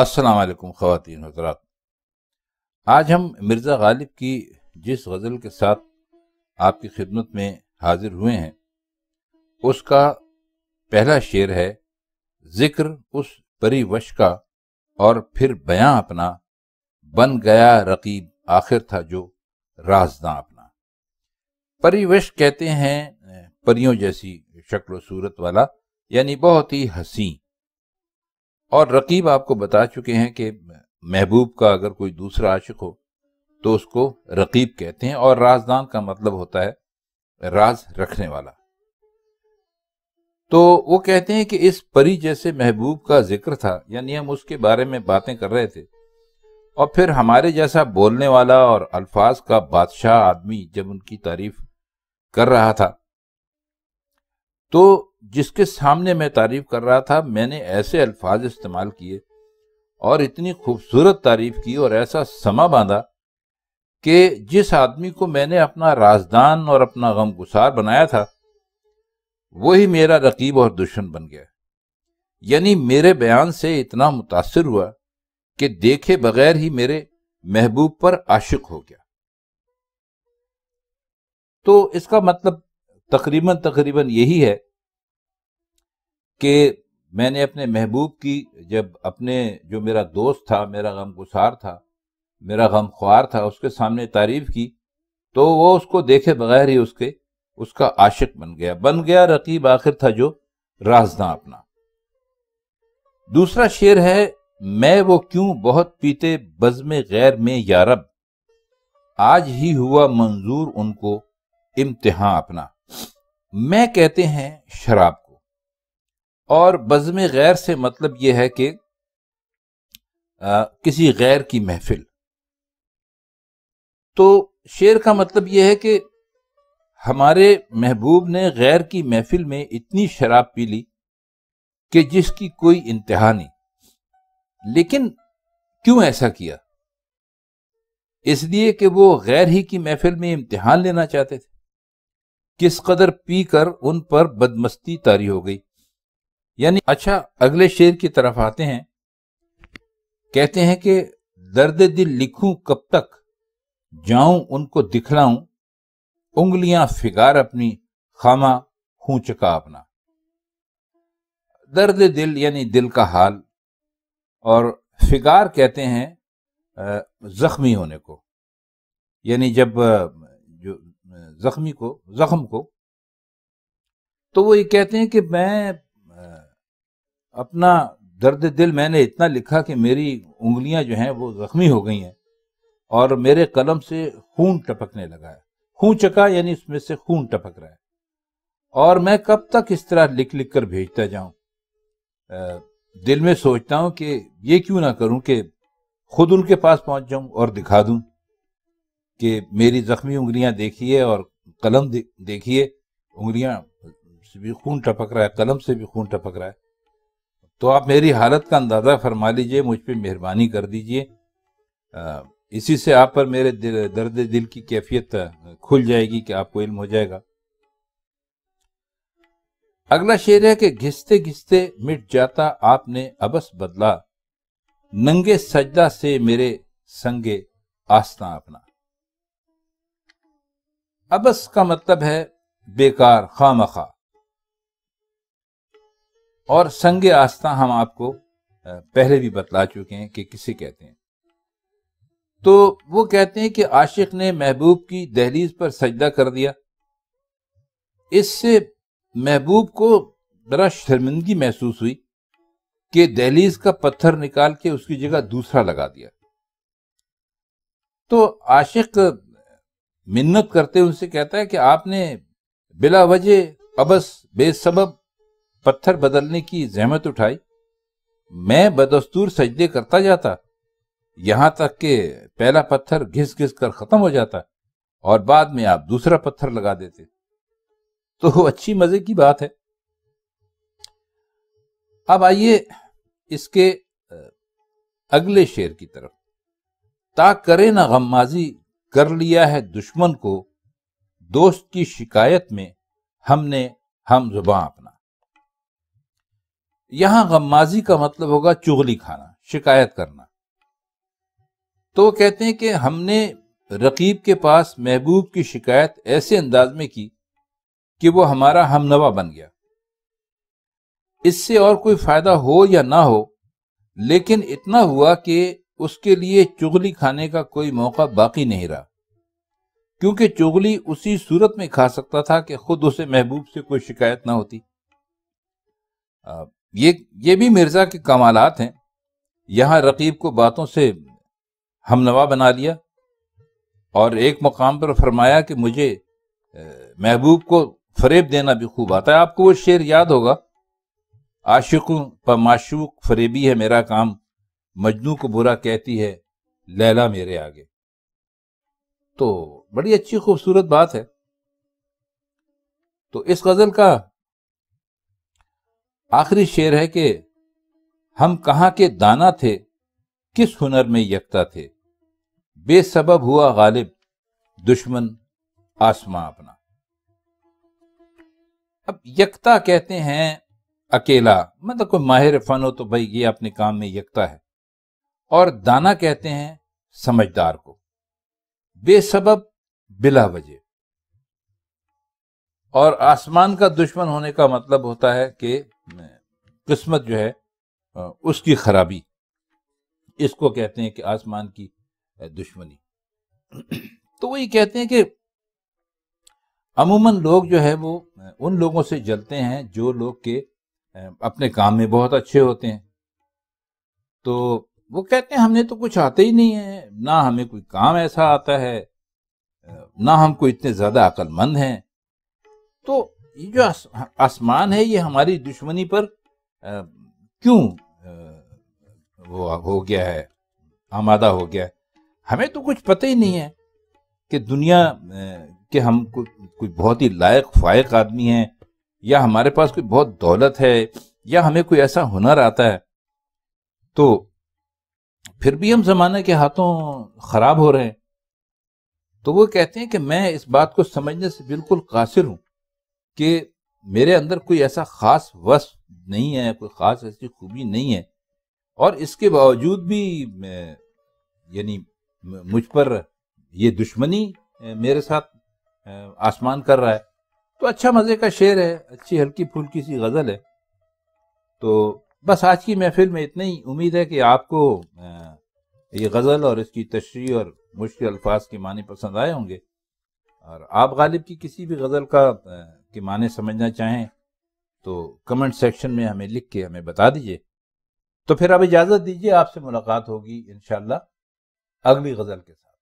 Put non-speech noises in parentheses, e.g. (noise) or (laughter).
अस्सलाम वालेकुम ख़वातीन हजरात आज हम मिर्ज़ा गालिब की जिस गज़ल के साथ आपकी खिदमत में हाजिर हुए हैं उसका पहला शेर है ज़िक्र उस परी वश का और फिर बयां अपना बन गया रकीब आखिर था जो राजदा अपना परिवश कहते हैं परियों जैसी शक्ल सूरत वाला यानी बहुत ही हसी और रकीब आपको बता चुके हैं कि महबूब का अगर कोई दूसरा आशिक हो तो उसको रकीब कहते हैं और राजदान का मतलब होता है राज रखने वाला तो वो कहते हैं कि इस परी जैसे महबूब का जिक्र था यानी हम उसके बारे में बातें कर रहे थे और फिर हमारे जैसा बोलने वाला और अल्फाज का बादशाह आदमी जब उनकी तारीफ कर रहा था तो जिसके सामने मैं तारीफ कर रहा था मैंने ऐसे अल्फाज इस्तेमाल किए और इतनी खूबसूरत तारीफ की और ऐसा समा बांधा कि जिस आदमी को मैंने अपना राजदान और अपना गमगुसार बनाया था वही मेरा रकीब और दुश्मन बन गया यानी मेरे बयान से इतना मुतासर हुआ कि देखे बगैर ही मेरे महबूब पर आशिक हो गया तो इसका मतलब तकरीबन तकरीबन यही है कि मैंने अपने महबूब की जब अपने जो मेरा दोस्त था मेरा गम गुसार था मेरा गम ख्वार था उसके सामने तारीफ की तो वो उसको देखे बगैर ही उसके उसका आशिक बन गया बन गया रकीब आखिर था जो राजना अपना दूसरा शेर है मैं वो क्यों बहुत पीते बज्म गैर में यारब आज ही हुआ मंजूर उनको इम्तिहान अपना मैं कहते हैं शराब और बज़म गैर से मतलब यह है कि आ, किसी गैर की महफिल तो शेर का मतलब यह है कि हमारे महबूब ने गैर की महफिल में इतनी शराब पी ली कि जिसकी कोई इंतहा नहीं लेकिन क्यों ऐसा किया इसलिए कि वो गैर ही की महफिल में इम्तिहान लेना चाहते थे किस कदर पी कर उन पर बदमस्ती तारी हो गई यानी अच्छा अगले शेर की तरफ आते हैं कहते हैं कि दर्द दिल लिखूं कब तक जाऊं उनको दिखलाऊं उंगलियां फिगार अपनी खामा हूं चका अपना दर्द दिल यानी दिल का हाल और फिगार कहते हैं जख्मी होने को यानी जब जो जख्मी को जख्म को तो वो ये कहते हैं कि मैं अपना दर्द दिल मैंने इतना लिखा कि मेरी उंगलियां जो हैं वो जख्मी हो गई हैं और मेरे कलम से खून टपकने लगा है खून चका यानी उसमें से खून टपक रहा है और मैं कब तक इस तरह लिख लिख कर भेजता जाऊं दिल में सोचता हूं कि ये क्यों ना करूं कि खुद उनके पास पहुंच जाऊं और दिखा दूं कि मेरी जख्मी उंगलियां देखिए और कलम देखिए उंगलियां से भी खून टपक रहा है कलम से भी खून टपक रहा है तो आप मेरी हालत का अंदाज़ा फरमा लीजिए मुझ पर मेहरबानी कर दीजिए इसी से आप पर मेरे दिल, दर्द दिल की कैफियत खुल जाएगी कि आपको इल्म हो जाएगा अगला शेर है कि घिसते घिसते मिट जाता आपने अबस बदला नंगे सजदा से मेरे संगे आस्था अपना अबस का मतलब है बेकार खामखा और संग आस्था हम आपको पहले भी बतला चुके हैं कि किसे कहते हैं तो वो कहते हैं कि आशिक ने महबूब की दहलीज पर सजदा कर दिया इससे महबूब को बड़ा शर्मिंदगी महसूस हुई कि दहलीज का पत्थर निकाल के उसकी जगह दूसरा लगा दिया तो आशिक मिन्नत करते उनसे कहता है कि आपने बिला वजह अबस बेसबब पत्थर बदलने की जहमत उठाई मैं बदस्तूर सजदे करता जाता यहां तक के पहला पत्थर घिस घिस कर खत्म हो जाता और बाद में आप दूसरा पत्थर लगा देते तो अच्छी मजे की बात है अब आइए इसके अगले शेर की तरफ ता करे ना गमाजी कर लिया है दुश्मन को दोस्त की शिकायत में हमने हम जुबान अपना यहां गमाजी का मतलब होगा चुगली खाना शिकायत करना तो वो कहते हैं कि हमने रकीब के पास महबूब की शिकायत ऐसे अंदाज में की कि वो हमारा हमनवा बन गया इससे और कोई फायदा हो या ना हो लेकिन इतना हुआ कि उसके लिए चुगली खाने का कोई मौका बाकी नहीं रहा क्योंकि चुगली उसी सूरत में खा सकता था कि खुद उसे महबूब से कोई शिकायत ना होती ये ये भी मिर्जा के कमालात हैं यहां रकीब को बातों से हमनवा बना लिया और एक मकाम पर फरमाया कि मुझे महबूब को फरेब देना भी खूब आता है आपको वो शेर याद होगा आशिक पर माशूक फरेबी है मेरा काम मजनू को बुरा कहती है लैला मेरे आगे तो बड़ी अच्छी खूबसूरत बात है तो इस गजल का आखिरी शेर है कि हम कहाँ के दाना थे किस हुनर में यकता थे बेसबब हुआ गालिब दुश्मन आसमां अपना अब यकता कहते हैं अकेला मतलब कोई माहिर फन हो तो भाई ये अपने काम में यकता है और दाना कहते हैं समझदार को बेसबब बिला वजह और आसमान का दुश्मन होने का मतलब होता है कि किस्मत जो है उसकी खराबी इसको कहते हैं कि आसमान की दुश्मनी (clears throat) तो वही कहते हैं कि अमूमन लोग जो है वो उन लोगों से जलते हैं जो लोग के अपने काम में बहुत अच्छे होते हैं तो वो कहते हैं हमने तो कुछ आते ही नहीं है ना हमें कोई काम ऐसा आता है ना हम कोई इतने ज्यादा अक्लमंद हैं तो ये जो आसमान है ये हमारी दुश्मनी पर क्यों वो हो गया है आमादा हो गया है हमें तो कुछ पता ही नहीं है कि दुनिया के हम कुछ कोई बहुत ही लायक फायक आदमी हैं या हमारे पास कोई बहुत दौलत है या हमें कोई ऐसा हुनर आता है तो फिर भी हम जमाने के हाथों खराब हो रहे हैं तो वो कहते हैं कि मैं इस बात को समझने से बिल्कुल कासिर हूं कि मेरे अंदर कोई ऐसा खास वस नहीं है कोई खास ऐसी खूबी नहीं है और इसके बावजूद भी यानी मुझ पर ये दुश्मनी मेरे साथ आसमान कर रहा है तो अच्छा मज़े का शेर है अच्छी हल्की फुल्की सी गज़ल है तो बस आज की महफिल में इतनी ही उम्मीद है कि आपको ये गज़ल और इसकी तशरी और मुश्किल अल्फाज के मानी पसंद आए होंगे और आप गालिब की किसी भी गज़ल का के माने समझना चाहें तो कमेंट सेक्शन में हमें लिख के हमें बता दीजिए तो फिर अब इजाज़त दीजिए आपसे मुलाकात होगी इनशाला अगली गज़ल के साथ